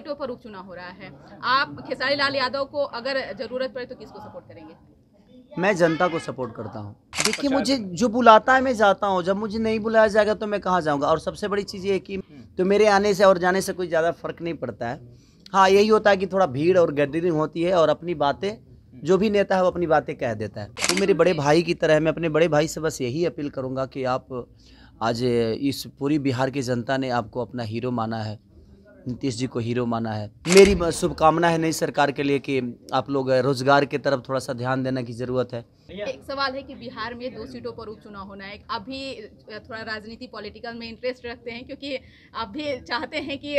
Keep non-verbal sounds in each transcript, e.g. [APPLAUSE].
सीटों पर उपचुनाव हो रहा है आप खेसारी लाल यादव को अगर जरूरत पड़े तो किसको सपोर्ट करेंगे मैं जनता को सपोर्ट करता हूँ अच्छा, देखिए अच्छा। मुझे जो बुलाता है मैं जाता हूँ जब मुझे नहीं बुलाया जाएगा तो मैं कहाँ जाऊँगा और सबसे बड़ी चीज़ ये कि तो मेरे आने से और जाने से कोई ज़्यादा फर्क नहीं पड़ता है हाँ यही होता है कि थोड़ा भीड़ और गैदरिंग होती है और अपनी बातें हम्म। जो भी नेता है वो अपनी बातें कह देता है वो तो, तो मेरे तो बड़े भाई की तरह मैं अपने बड़े भाई से बस यही अपील करूँगा कि आप आज इस पूरी बिहार की जनता ने आपको अपना हीरो माना है नीतीश जी को हीरो माना है मेरी शुभकामना है नई सरकार के लिए कि आप लोग रोजगार की तरफ थोड़ा सा ध्यान देने की जरूरत है एक सवाल है कि बिहार में दो सीटों पर उपचुनाव होना है अभी थोड़ा राजनीति पॉलिटिकल में इंटरेस्ट रखते हैं क्योंकि आप भी चाहते हैं कि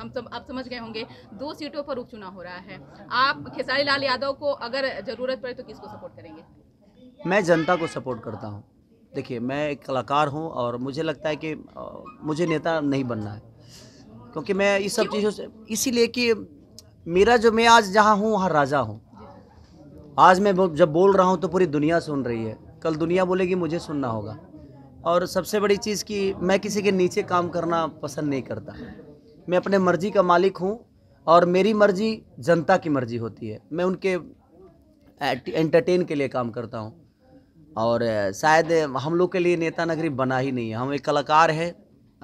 हम सब आप समझ गए होंगे दो सीटों पर उपचुनाव हो रहा है आप खेसारी लाल यादव को अगर ज़रूरत पड़े तो किसको सपोर्ट करेंगे मैं जनता को सपोर्ट करता हूँ देखिए मैं एक कलाकार हूँ और मुझे लगता है कि मुझे नेता नहीं बनना है क्योंकि मैं इस सब चीज़ों से इसीलिए कि मेरा जो मैं आज जहाँ हूँ वहाँ राजा हूँ आज मैं जब बोल रहा हूँ तो पूरी दुनिया सुन रही है कल दुनिया बोलेगी मुझे सुनना होगा और सबसे बड़ी चीज़ कि मैं किसी के नीचे काम करना पसंद नहीं करता मैं अपने मर्ज़ी का मालिक हूँ और मेरी मर्ज़ी जनता की मर्ज़ी होती है मैं उनके एंटरटेन के लिए काम करता हूँ और शायद हम लोग के लिए नेता नगरी बना ही नहीं है हम एक कलाकार हैं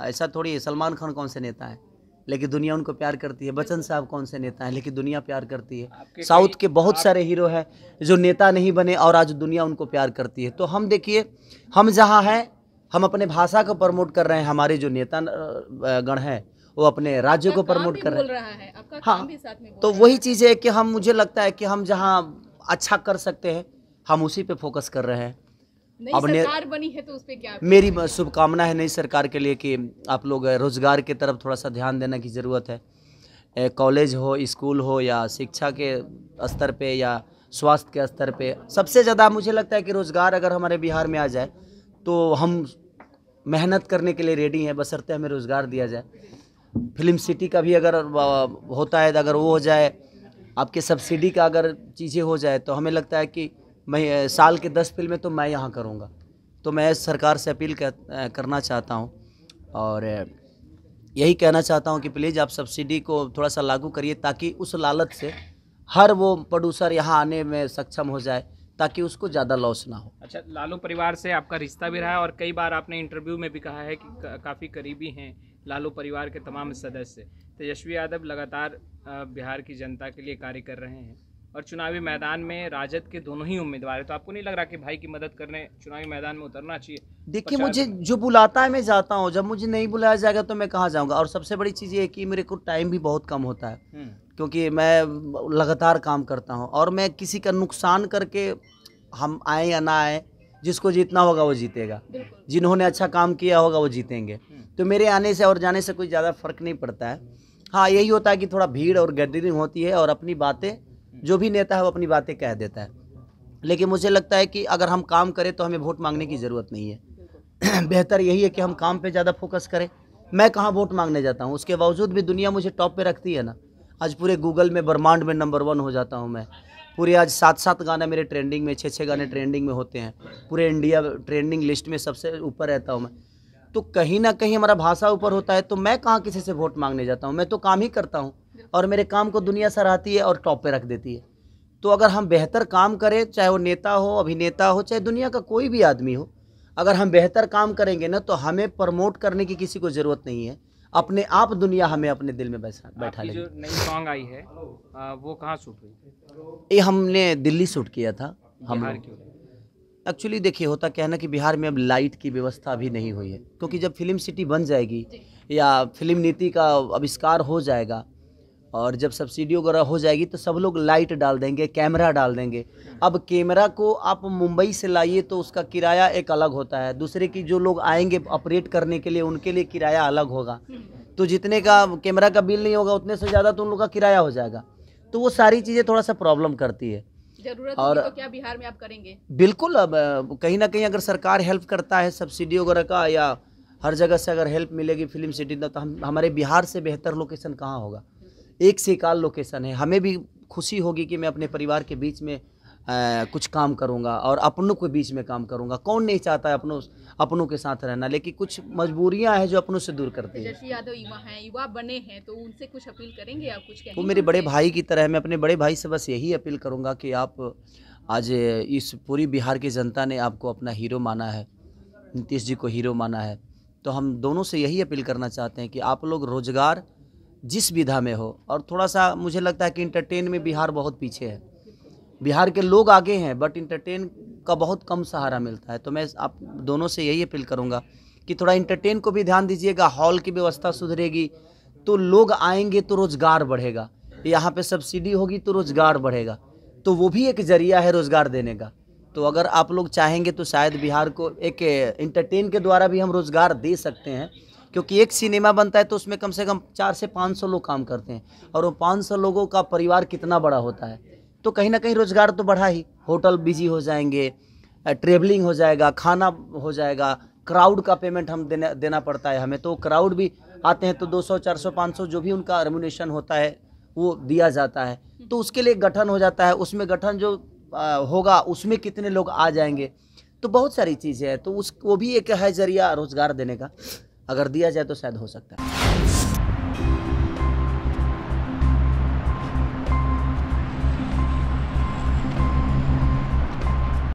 ऐसा थोड़ी है सलमान खान कौन से नेता है लेकिन दुनिया उनको प्यार करती है बच्चन साहब कौन से नेता हैं लेकिन दुनिया प्यार करती है साउथ के बहुत सारे हीरो हैं जो नेता नहीं बने और आज दुनिया उनको प्यार करती है तो हम देखिए हम जहाँ हैं हम अपने भाषा को प्रमोट कर रहे हैं हमारे जो नेता गण हैं वो अपने राज्य को प्रमोट कर रहे हैं हाँ तो वही चीज़ है कि हम मुझे लगता है कि हम जहाँ अच्छा कर सकते हैं हम उसी पर फोकस कर रहे हैं अब सरकार बनी है तो उस क्या मेरी शुभकामना है नई सरकार के लिए कि आप लोग रोजगार की तरफ थोड़ा सा ध्यान देने की ज़रूरत है कॉलेज हो स्कूल हो या शिक्षा के स्तर पे या स्वास्थ्य के स्तर पे सबसे ज़्यादा मुझे लगता है कि रोज़गार अगर हमारे बिहार में आ जाए तो हम मेहनत करने के लिए रेडी हैं बसरते हमें रोज़गार दिया जाए फिल्म सिटी का भी अगर होता है अगर वो हो जाए आपके सब्सिडी का अगर चीज़ें हो जाए तो हमें लगता है कि मैं साल के दस फिल्में तो मैं यहाँ करूँगा तो मैं सरकार से अपील कर, करना चाहता हूँ और यही कहना चाहता हूँ कि प्लीज़ आप सब्सिडी को थोड़ा सा लागू करिए ताकि उस लालच से हर वो प्रोड्यूसर यहाँ आने में सक्षम हो जाए ताकि उसको ज़्यादा लॉस ना हो अच्छा लालू परिवार से आपका रिश्ता भी रहा है और कई बार आपने इंटरव्यू में भी कहा है कि काफ़ी करीबी हैं लालू परिवार के तमाम सदस्य तेजस्वी यादव लगातार बिहार की जनता के लिए कार्य कर रहे हैं और चुनावी मैदान में राजद के दोनों ही उम्मीदवार है तो आपको नहीं लग रहा कि भाई की मदद करने चुनावी मैदान में उतरना चाहिए देखिए मुझे जो बुलाता है मैं जाता हूँ जब मुझे नहीं बुलाया जाएगा तो मैं कहाँ जाऊँगा और सबसे बड़ी चीज़ ये है कि मेरे को टाइम भी बहुत कम होता है हम्म। क्योंकि मैं लगातार काम करता हूँ और मैं किसी का नुकसान करके हम आए या ना आए जिसको जीतना होगा वो जीतेगा जिन्होंने अच्छा काम किया होगा वो जीतेंगे हम्म। तो मेरे आने से और जाने से कोई ज़्यादा फर्क नहीं पड़ता है हाँ यही होता है कि थोड़ा भीड़ और गैदरिंग होती है और अपनी बातें जो भी नेता है वो अपनी बातें कह देता है लेकिन मुझे लगता है कि अगर हम काम करें तो हमें वोट मांगने की ज़रूरत नहीं है [CLEARS THROAT] बेहतर यही है कि हम काम पे ज़्यादा फोकस करें मैं कहाँ वोट मांगने जाता हूँ उसके बावजूद भी दुनिया मुझे टॉप पे रखती है ना आज पूरे गूगल में ब्रह्मांड में नंबर वन हो जाता हूँ मैं पूरे आज सात सात गाने मेरे ट्रेंडिंग में छः छः गाने ट्रेंडिंग में होते हैं पूरे इंडिया ट्रेंडिंग लिस्ट में सबसे ऊपर रहता हूँ मैं तो कहीं ना कहीं हमारा भाषा ऊपर होता है तो मैं कहाँ किसी से वोट मांगने जाता हूँ मैं तो काम ही करता हूँ और मेरे काम को दुनिया सराहती है और टॉप पे रख देती है तो अगर हम बेहतर काम करें चाहे वो नेता हो अभिनेता हो चाहे दुनिया का कोई भी आदमी हो अगर हम बेहतर काम करेंगे ना तो हमें प्रमोट करने की किसी को ज़रूरत नहीं है अपने आप दुनिया हमें अपने दिल में बैठा बैठा ले जो नई सॉन्ग आई है वो कहाँ शूट हुई ये हमने दिल्ली शूट किया था हम एक्चुअली देखिए होता क्या है ना कि बिहार में अब लाइट की व्यवस्था अभी नहीं हुई है क्योंकि जब फिल्म सिटी बन जाएगी या फिल्म नीति का आविष्कार हो जाएगा और जब सब्सिडी वगैरह हो जाएगी तो सब लोग लाइट डाल देंगे कैमरा डाल देंगे अब कैमरा को आप मुंबई से लाइए तो उसका किराया एक अलग होता है दूसरे की जो लोग आएंगे ऑपरेट करने के लिए उनके लिए किराया अलग होगा तो जितने का कैमरा का बिल नहीं होगा उतने से ज़्यादा तो उन लोग का किराया हो जाएगा तो वो सारी चीज़ें थोड़ा सा प्रॉब्लम करती है जरूरत और तो क्या बिहार में आप करेंगे बिल्कुल अब कहीं ना कहीं अगर सरकार हेल्प करता है सब्सिडी वगैरह का या हर जगह से अगर हेल्प मिलेगी फिल्म सिटी तो हम हमारे बिहार से बेहतर लोकेशन कहाँ होगा एक से एक आल लोकेशन है हमें भी खुशी होगी कि मैं अपने परिवार के बीच में आ, कुछ काम करूंगा और अपनों के बीच में काम करूंगा कौन नहीं चाहता है अपनों अपनों के साथ रहना लेकिन कुछ मजबूरियां हैं जो अपनों से दूर करती हैं यादव युवा हैं युवा बने हैं तो उनसे कुछ अपील करेंगे आप कुछ कहेंगे वो मेरे बड़े भाई की तरह मैं अपने बड़े भाई से बस यही अपील करूंगा कि आप आज इस पूरी बिहार की जनता ने आपको अपना हीरो माना है नीतीश जी को हीरो माना है तो हम दोनों से यही अपील करना चाहते हैं कि आप लोग रोज़गार जिस विधा में हो और थोड़ा सा मुझे लगता है कि इंटरटेन में बिहार बहुत पीछे है बिहार के लोग आगे हैं बट इंटरटेन का बहुत कम सहारा मिलता है तो मैं आप दोनों से यही अपील करूँगा कि थोड़ा इंटरटेन को भी ध्यान दीजिएगा हॉल की व्यवस्था सुधरेगी तो लोग आएंगे तो रोज़गार बढ़ेगा यहाँ पे सब्सिडी होगी तो रोज़गार बढ़ेगा तो वो भी एक जरिया है रोज़गार देने का तो अगर आप लोग चाहेंगे तो शायद बिहार को एक इंटरटेन के द्वारा भी हम रोज़गार दे सकते हैं क्योंकि एक सिनेमा बनता है तो उसमें कम से कम चार से पाँच सौ लोग काम करते हैं और वो पाँच सौ लोगों का परिवार कितना बड़ा होता है तो कहीं ना कहीं रोज़गार तो बढ़ा ही होटल बिजी हो जाएंगे ट्रेवलिंग हो जाएगा खाना हो जाएगा क्राउड का पेमेंट हम देना देना पड़ता है हमें तो क्राउड भी आते हैं तो 200 400 500 जो भी उनका रेमुनेशन होता है वो दिया जाता है तो उसके लिए गठन हो जाता है उसमें गठन जो होगा उसमें कितने लोग आ जाएंगे तो बहुत सारी चीज़ें हैं तो उस वो भी एक है जरिया रोज़गार देने का अगर दिया जाए तो शायद हो सकता है